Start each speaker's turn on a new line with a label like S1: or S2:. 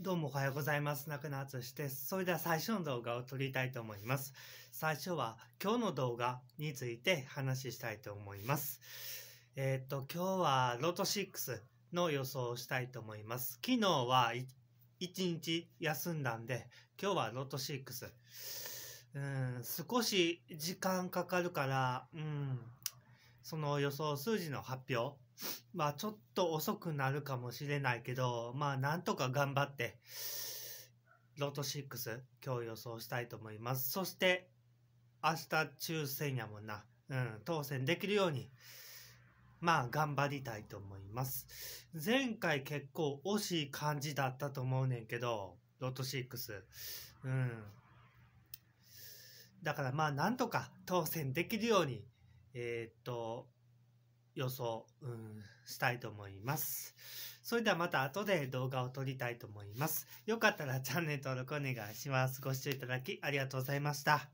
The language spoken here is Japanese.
S1: どうもおはようございます。中野敦です。それでは最初の動画を撮りたいと思います。最初は今日の動画について話したいと思います。えー、っと、今日はロト6の予想をしたいと思います。昨日は1日休んだんで、今日はロト6。うん、少し時間かかるから、うん、その予想数字の発表、まあちょっと遅くなるかもしれないけど、まあなんとか頑張って、ロート6、今日予想したいと思います。そして、明日抽選やもんな、うん、当選できるように、まあ頑張りたいと思います。前回結構惜しい感じだったと思うねんけど、ロト6。うん。だからまあなんとか当選できるように、えー、っと、予想、うん、したいと思います。それではまた後で動画を撮りたいと思います。よかったらチャンネル登録お願いします。ご視聴いただきありがとうございました。